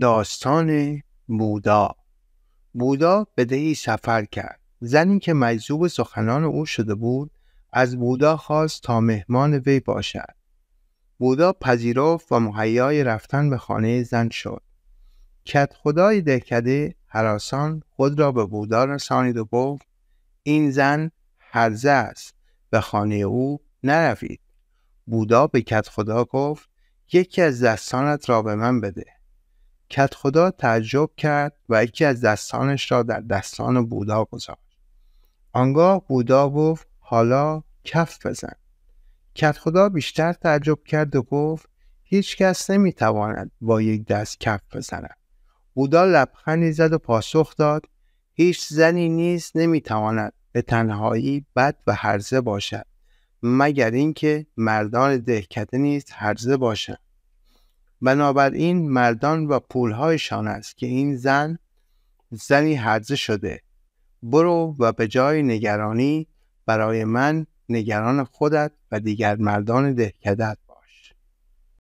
داستان بودا بودا به دهی سفر کرد زنی که مجذوب سخنان او شده بود از بودا خواست تا مهمان وی باشد بودا پذیرفت و مهیای رفتن به خانه زن شد کت خدای دهکده حراسان خود را به بودا رسانید و گفت این زن هرزه است به خانه او نروید بودا به کت خدا گفت یکی از دستانت را به من بده کت خدا تعجب کرد و یکی از دستانش را در دستان بودا گذاشت آنگاه بودا گفت حالا کف بزن کت خدا بیشتر تعجب کرد و گفت هیچ کس نمیتواند با یک دست کف بزند بودا لبخندی زد و پاسخ داد هیچ زنی نیست نمیتواند به تنهایی بد و هرزه باشد مگر اینکه مردان دهکده نیز هرزه باشد. بنابراین مردان و پولهایشان است که این زن زنی حرزه شده برو و به جای نگرانی برای من نگران خودت و دیگر مردان دهکدت